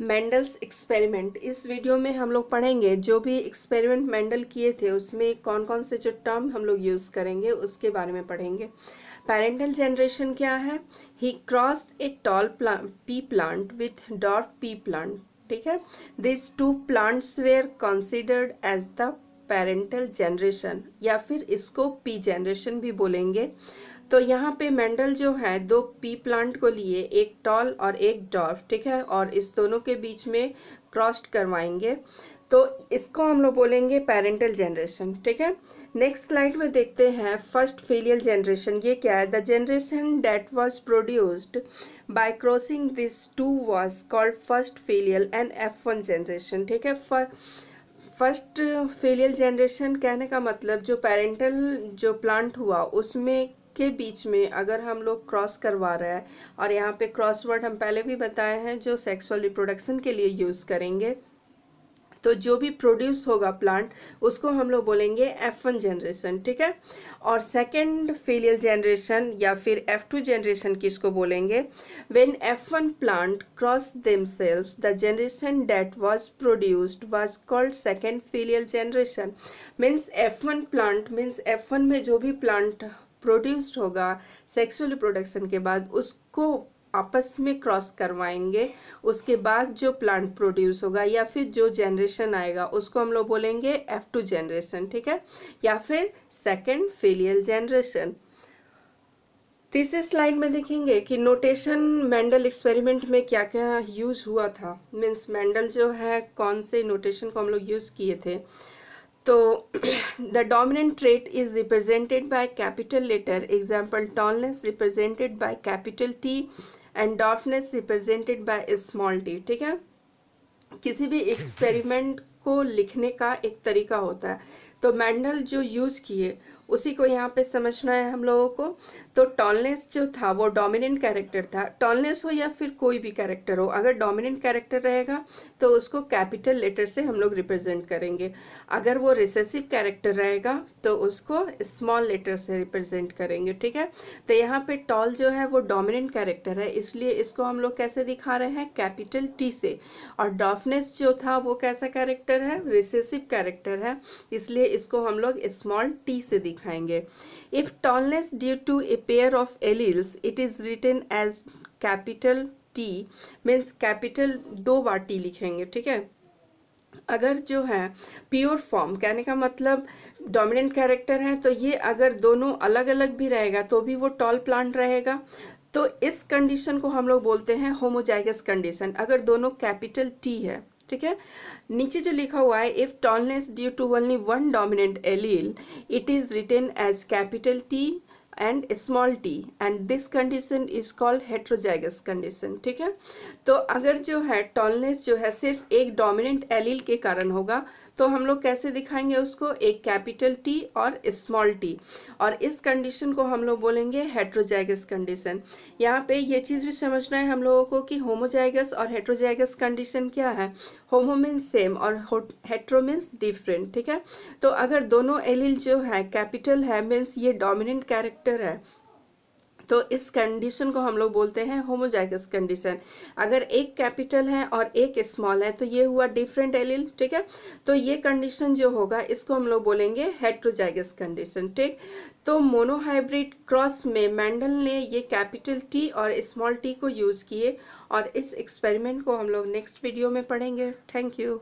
Mendel's experiment इस video में हम लोग पढ़ेंगे जो भी एक्सपेरिमेंट मेंडल किए थे उसमें कौन कौन से जो टर्म हम लोग यूज़ करेंगे उसके बारे में पढ़ेंगे पेरेंटल जनरेशन क्या है he crossed a tall pea plant with डॉट पी प्लांट ठीक है this two plants were considered as the parental generation या फिर इसको पी जनरेशन भी बोलेंगे तो यहाँ पे मेंडल जो है दो पी प्लांट को लिए एक टॉल और एक डॉफ ठीक है और इस दोनों के बीच में क्रॉस्ड करवाएंगे तो इसको हम लोग बोलेंगे पेरेंटल जनरेशन ठीक है नेक्स्ट स्लाइड में देखते हैं फर्स्ट फेलियल जनरेशन ये क्या है the generation that was produced by crossing this two was called first filial and F one generation ठीक है फर्स्ट फेलियल जनरेशन कहने का मतलब जो पेरेंटल जो प्लांट हुआ उसमें के बीच में अगर हम लोग क्रॉस करवा रहे हैं और यहाँ पे क्रॉसवर्ड हम पहले भी बताए हैं जो सेक्सुअल रिप्रोडक्शन के लिए यूज़ करेंगे तो जो भी प्रोड्यूस होगा प्लांट उसको हम लोग बोलेंगे एफ वन जनरेशन ठीक है और सेकेंड फीलियल जनरेशन या फिर एफ टू जनरेशन किसको बोलेंगे when F one plant cross themselves the generation that was produced was called second filial generation means F one plant means F one में जो भी प्लांट प्रोड्यूस्ड होगा sexual reproduction के बाद उसको आपस में क्रॉस करवाएंगे उसके बाद जो प्लांट प्रोड्यूस होगा या फिर जो जनरेशन आएगा उसको हम लोग बोलेंगे एफ टू जनरेशन ठीक है या फिर सेकेंड फेलियल जनरेशन तीसरे स्लाइड में देखेंगे कि नोटेशन मेंडल एक्सपेरिमेंट में क्या क्या यूज़ हुआ था मीन्स मेंडल जो है कौन से नोटेशन को हम लोग यूज़ किए थे तो the dominant trait is represented by capital letter example tallness represented by capital T and dwarfness represented by small T ठीक है किसी भी एक्सपेरिमेंट को लिखने का एक तरीका होता है तो मैंडल जो यूज़ किए उसी को यहाँ पे समझना है हम लोगों को तो टॉलनेस जो था वो डोमिनेंट कैरेक्टर था टॉलनेस हो या फिर कोई भी कैरेक्टर हो अगर डोमिनेंट कैरेक्टर रहेगा तो उसको कैपिटल लेटर से हम लोग रिप्रेजेंट करेंगे अगर वो रिसेसिव कैरेक्टर रहेगा तो उसको स्मॉल लेटर से रिप्रेजेंट करेंगे ठीक है तो यहाँ पे टॉल जो है वो डोमिनेंट कैरेक्टर है इसलिए इसको हम लोग कैसे दिखा रहे हैं कैपिटल टी से और डॉफनेस जो था वो कैसा कैरेक्टर है रिसेसिव कैरेक्टर है इसलिए इसको हम लोग स्मॉल टी से दिखा दिखाएंगे if tallness due to a pair of alleles it is written as capital T means capital दो बार टी लिखेंगे ठीक है अगर जो है प्योर फॉर्म कहने का मतलब डोमिनेंट कैरेक्टर है तो ये अगर दोनों अलग अलग भी रहेगा तो भी वो टॉल प्लांट रहेगा तो इस कंडीशन को हम लोग बोलते हैं होमोजाइगस कंडीशन अगर दोनों कैपिटल टी है ठीक है नीचे जो लिखा हुआ है if tallness due to only one dominant allele it is written as capital T and small T and this condition is called heterozygous condition ठीक है तो अगर जो है टॉलनेस जो है सिर्फ एक डोमिनेंट एलील के कारण होगा तो हम लोग कैसे दिखाएंगे उसको एक कैपिटल टी और स्मॉल टी और इस कंडीशन को हम लोग बोलेंगे हेट्रोजाइगस कंडीशन यहाँ पे ये चीज़ भी समझना है हम लोगों को कि होमोजाइगस और हेट्रोजाइगस कंडीशन क्या है होमो मीन्स सेम और हेट्रो मीन्स डिफरेंट ठीक है तो अगर दोनों एलील जो है कैपिटल है मीन्स ये डोमिनेंट कैरेक्टर फैक्टर है तो इस कंडीशन को हम लोग बोलते हैं होमोजाइगस कंडीशन अगर एक कैपिटल है और एक स्मॉल है तो ये हुआ डिफरेंट एलिल ठीक है तो ये कंडीशन जो होगा इसको हम लोग बोलेंगे हेट्रोजाइगस कंडीशन ठीक तो मोनोहाइब्रिड क्रॉस में मैंडल ने ये कैपिटल टी और स्मॉल टी को यूज़ किए और इस एक्सपेरिमेंट को हम लोग नेक्स्ट वीडियो में पढ़ेंगे थैंक यू